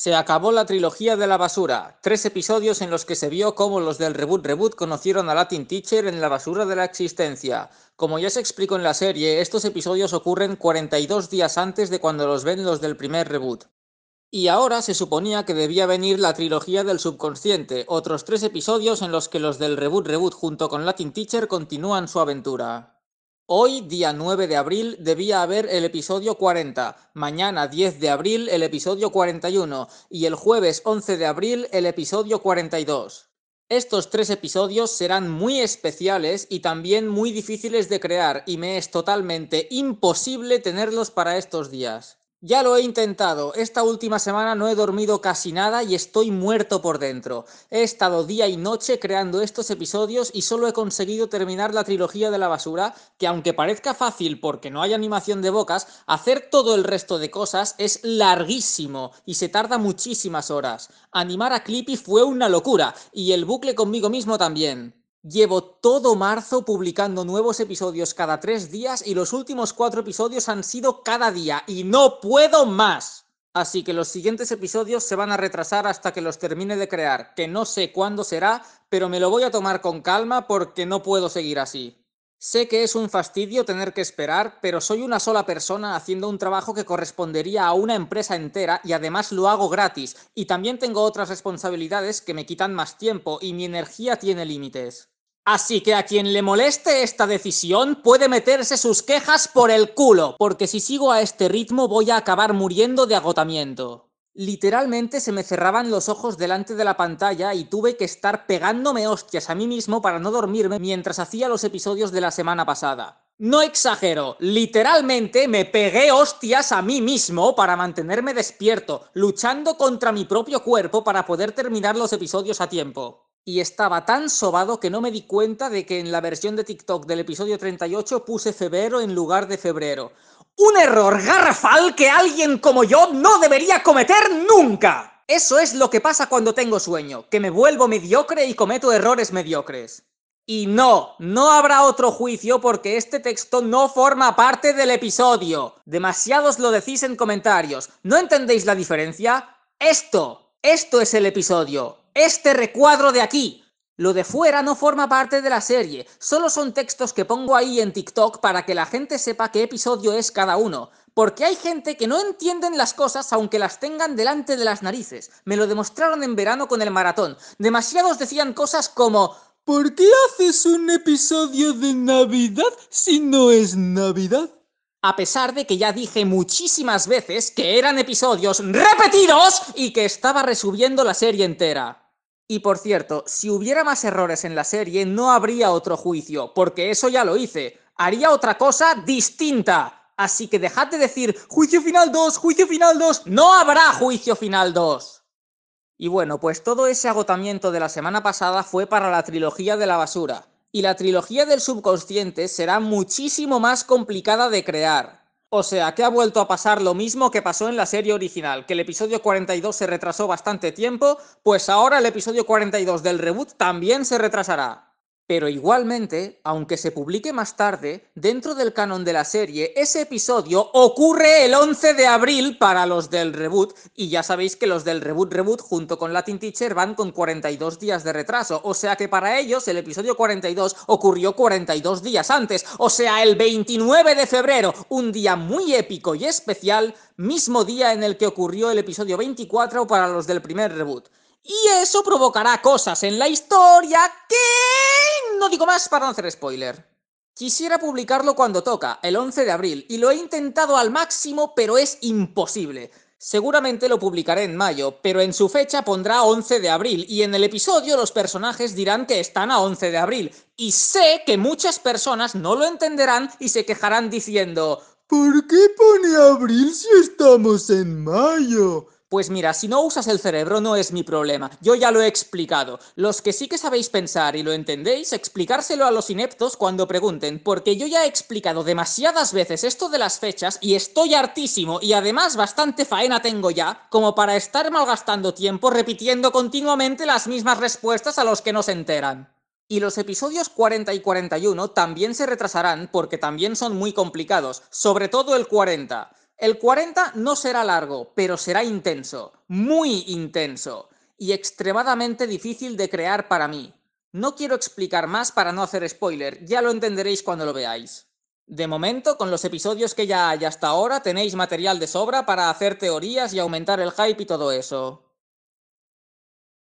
Se acabó la trilogía de la basura, tres episodios en los que se vio cómo los del Reboot Reboot conocieron a Latin Teacher en la basura de la existencia. Como ya se explicó en la serie, estos episodios ocurren 42 días antes de cuando los ven los del primer reboot. Y ahora se suponía que debía venir la trilogía del subconsciente, otros tres episodios en los que los del Reboot Reboot junto con Latin Teacher continúan su aventura. Hoy, día 9 de abril, debía haber el episodio 40, mañana 10 de abril el episodio 41 y el jueves 11 de abril el episodio 42. Estos tres episodios serán muy especiales y también muy difíciles de crear y me es totalmente imposible tenerlos para estos días. Ya lo he intentado. Esta última semana no he dormido casi nada y estoy muerto por dentro. He estado día y noche creando estos episodios y solo he conseguido terminar la trilogía de la basura, que aunque parezca fácil porque no hay animación de bocas, hacer todo el resto de cosas es larguísimo y se tarda muchísimas horas. Animar a Clippy fue una locura y el bucle conmigo mismo también. Llevo todo marzo publicando nuevos episodios cada tres días y los últimos cuatro episodios han sido cada día y no puedo más. Así que los siguientes episodios se van a retrasar hasta que los termine de crear, que no sé cuándo será, pero me lo voy a tomar con calma porque no puedo seguir así. Sé que es un fastidio tener que esperar, pero soy una sola persona haciendo un trabajo que correspondería a una empresa entera y además lo hago gratis. Y también tengo otras responsabilidades que me quitan más tiempo y mi energía tiene límites. Así que a quien le moleste esta decisión puede meterse sus quejas por el culo, porque si sigo a este ritmo voy a acabar muriendo de agotamiento. Literalmente se me cerraban los ojos delante de la pantalla y tuve que estar pegándome hostias a mí mismo para no dormirme mientras hacía los episodios de la semana pasada. No exagero, literalmente me pegué hostias a mí mismo para mantenerme despierto, luchando contra mi propio cuerpo para poder terminar los episodios a tiempo. Y estaba tan sobado que no me di cuenta de que en la versión de TikTok del episodio 38 puse febrero en lugar de febrero. Un error garrafal que alguien como yo no debería cometer nunca. Eso es lo que pasa cuando tengo sueño, que me vuelvo mediocre y cometo errores mediocres. Y no, no habrá otro juicio porque este texto no forma parte del episodio. Demasiados lo decís en comentarios. ¿No entendéis la diferencia? Esto, esto es el episodio. Este recuadro de aquí. Lo de fuera no forma parte de la serie, solo son textos que pongo ahí en TikTok para que la gente sepa qué episodio es cada uno, porque hay gente que no entienden las cosas aunque las tengan delante de las narices. Me lo demostraron en verano con el maratón. Demasiados decían cosas como ¿Por qué haces un episodio de Navidad si no es Navidad? A pesar de que ya dije muchísimas veces que eran episodios repetidos y que estaba resubiendo la serie entera. Y por cierto, si hubiera más errores en la serie, no habría otro juicio, porque eso ya lo hice. Haría otra cosa distinta. Así que dejad de decir juicio final 2, juicio final 2. No habrá juicio final 2. Y bueno, pues todo ese agotamiento de la semana pasada fue para la trilogía de la basura. Y la trilogía del subconsciente será muchísimo más complicada de crear. O sea, que ha vuelto a pasar lo mismo que pasó en la serie original, que el episodio 42 se retrasó bastante tiempo, pues ahora el episodio 42 del reboot también se retrasará. Pero igualmente, aunque se publique más tarde, dentro del canon de la serie, ese episodio ocurre el 11 de abril para los del reboot, y ya sabéis que los del reboot reboot junto con Latin Teacher van con 42 días de retraso, o sea que para ellos el episodio 42 ocurrió 42 días antes, o sea el 29 de febrero, un día muy épico y especial, mismo día en el que ocurrió el episodio 24 para los del primer reboot. Y eso provocará cosas en la historia que... No digo más para no hacer spoiler. Quisiera publicarlo cuando toca, el 11 de abril, y lo he intentado al máximo, pero es imposible. Seguramente lo publicaré en mayo, pero en su fecha pondrá 11 de abril y en el episodio los personajes dirán que están a 11 de abril. Y sé que muchas personas no lo entenderán y se quejarán diciendo, ¿por qué pone abril si estamos en mayo? Pues mira, si no usas el cerebro no es mi problema, yo ya lo he explicado. Los que sí que sabéis pensar y lo entendéis, explicárselo a los ineptos cuando pregunten, porque yo ya he explicado demasiadas veces esto de las fechas y estoy hartísimo y además bastante faena tengo ya como para estar malgastando tiempo repitiendo continuamente las mismas respuestas a los que no se enteran. Y los episodios 40 y 41 también se retrasarán porque también son muy complicados, sobre todo el 40. El 40 no será largo, pero será intenso, muy intenso y extremadamente difícil de crear para mí. No quiero explicar más para no hacer spoiler, ya lo entenderéis cuando lo veáis. De momento, con los episodios que ya hay hasta ahora, tenéis material de sobra para hacer teorías y aumentar el hype y todo eso.